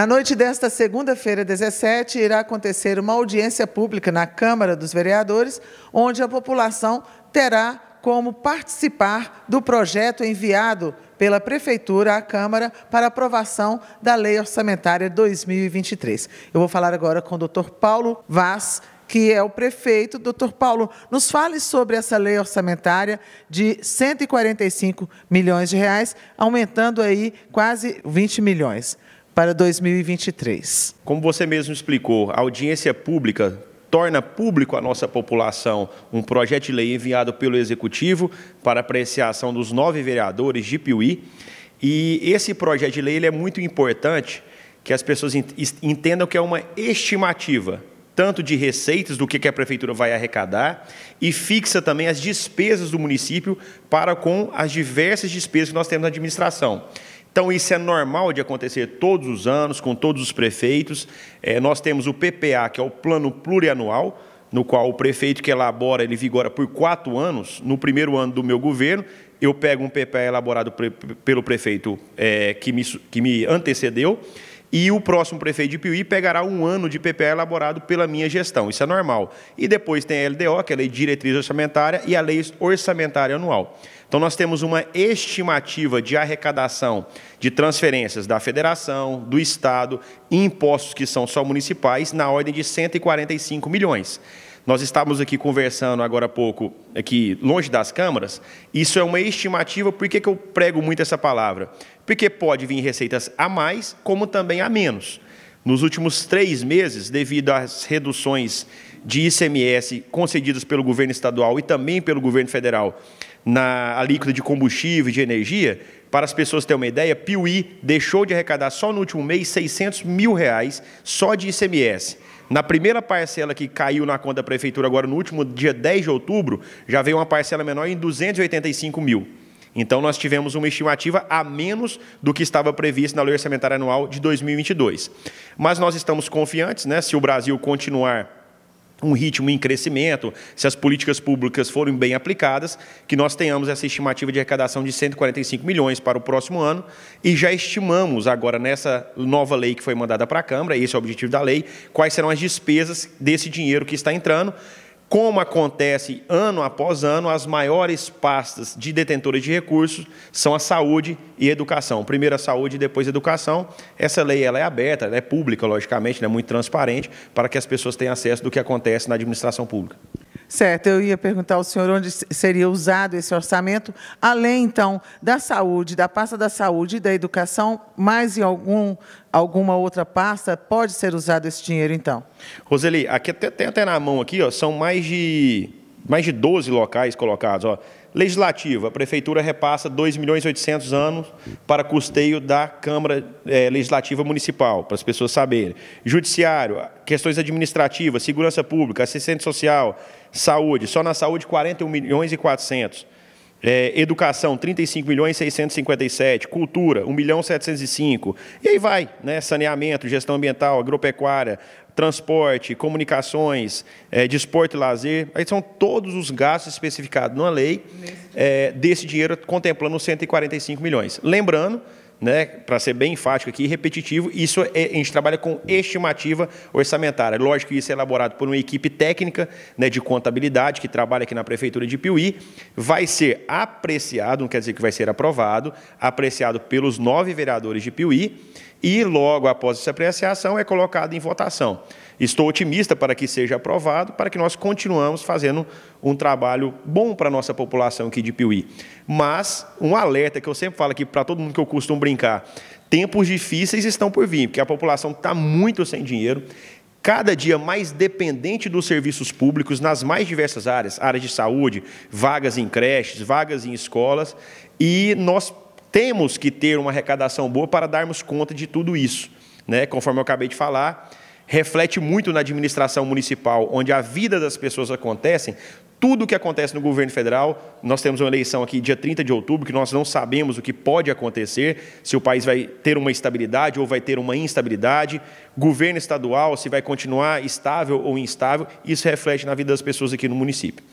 Na noite desta segunda-feira, 17, irá acontecer uma audiência pública na Câmara dos Vereadores, onde a população terá como participar do projeto enviado pela Prefeitura à Câmara para aprovação da Lei Orçamentária 2023. Eu vou falar agora com o doutor Paulo Vaz, que é o prefeito. Doutor Paulo, nos fale sobre essa lei orçamentária de 145 milhões de reais, aumentando aí quase 20 milhões para 2023. Como você mesmo explicou, a audiência pública torna público à nossa população um projeto de lei enviado pelo Executivo para apreciação dos nove vereadores de Piuí. E esse projeto de lei ele é muito importante que as pessoas entendam que é uma estimativa, tanto de receitas, do que a prefeitura vai arrecadar, e fixa também as despesas do município para com as diversas despesas que nós temos na administração. Então, isso é normal de acontecer todos os anos, com todos os prefeitos. É, nós temos o PPA, que é o Plano Plurianual, no qual o prefeito que elabora, ele vigora por quatro anos. No primeiro ano do meu governo, eu pego um PPA elaborado pre pelo prefeito é, que, me, que me antecedeu, e o próximo prefeito de Piuí pegará um ano de PPA elaborado pela minha gestão. Isso é normal. E depois tem a LDO, que é a Lei de Diretriz Orçamentária, e a Lei Orçamentária Anual. Então, nós temos uma estimativa de arrecadação de transferências da Federação, do Estado impostos que são só municipais, na ordem de 145 milhões. Nós estávamos aqui conversando agora há pouco, aqui longe das câmaras. Isso é uma estimativa, por que, que eu prego muito essa palavra? Porque pode vir receitas a mais, como também a menos. Nos últimos três meses, devido às reduções de ICMS concedidas pelo governo estadual e também pelo governo federal na alíquota de combustível e de energia, para as pessoas terem uma ideia, Piuí deixou de arrecadar só no último mês 600 mil reais só de ICMS. Na primeira parcela que caiu na conta da prefeitura agora no último dia 10 de outubro, já veio uma parcela menor em 285 mil. Então, nós tivemos uma estimativa a menos do que estava previsto na Lei Orçamentária Anual de 2022. Mas nós estamos confiantes, né, se o Brasil continuar um ritmo em crescimento, se as políticas públicas forem bem aplicadas, que nós tenhamos essa estimativa de arrecadação de 145 milhões para o próximo ano, e já estimamos agora nessa nova lei que foi mandada para a Câmara, esse é o objetivo da lei, quais serão as despesas desse dinheiro que está entrando, como acontece ano após ano, as maiores pastas de detentores de recursos são a saúde e educação. Primeiro a saúde e depois a educação. Essa lei ela é aberta, ela é pública, logicamente, é muito transparente, para que as pessoas tenham acesso do que acontece na administração pública. Certo, eu ia perguntar ao senhor onde seria usado esse orçamento, além, então, da saúde, da pasta da saúde e da educação, mais em algum, alguma outra pasta pode ser usado esse dinheiro, então? Roseli, aqui até, tem até na mão aqui, ó, são mais de, mais de 12 locais colocados. Ó. Legislativa, a Prefeitura repassa 2 milhões e 800 anos para custeio da Câmara é, Legislativa Municipal, para as pessoas saberem. Judiciário, questões administrativas, segurança pública, assistente social, saúde, só na saúde 41 milhões e 400. É, educação, 35 milhões 657, cultura, 1 milhão 705. E aí vai, né? Saneamento, gestão ambiental, agropecuária, transporte, comunicações, é, desporto e lazer. Aí são todos os gastos especificados na lei é, desse dinheiro contemplando 145 milhões. Lembrando né, para ser bem enfático aqui, repetitivo, isso é, a gente trabalha com estimativa orçamentária. Lógico que isso é elaborado por uma equipe técnica né, de contabilidade que trabalha aqui na Prefeitura de Piuí, vai ser apreciado, não quer dizer que vai ser aprovado, apreciado pelos nove vereadores de Piuí, e, logo após essa apreciação, é colocado em votação. Estou otimista para que seja aprovado, para que nós continuamos fazendo um trabalho bom para a nossa população aqui de Piuí. Mas, um alerta que eu sempre falo aqui para todo mundo que eu costumo brincar, tempos difíceis estão por vir, porque a população está muito sem dinheiro, cada dia mais dependente dos serviços públicos nas mais diversas áreas, áreas de saúde, vagas em creches, vagas em escolas, e nós temos que ter uma arrecadação boa para darmos conta de tudo isso. Né? Conforme eu acabei de falar, reflete muito na administração municipal, onde a vida das pessoas acontece, tudo o que acontece no governo federal, nós temos uma eleição aqui dia 30 de outubro, que nós não sabemos o que pode acontecer, se o país vai ter uma estabilidade ou vai ter uma instabilidade, governo estadual, se vai continuar estável ou instável, isso reflete na vida das pessoas aqui no município.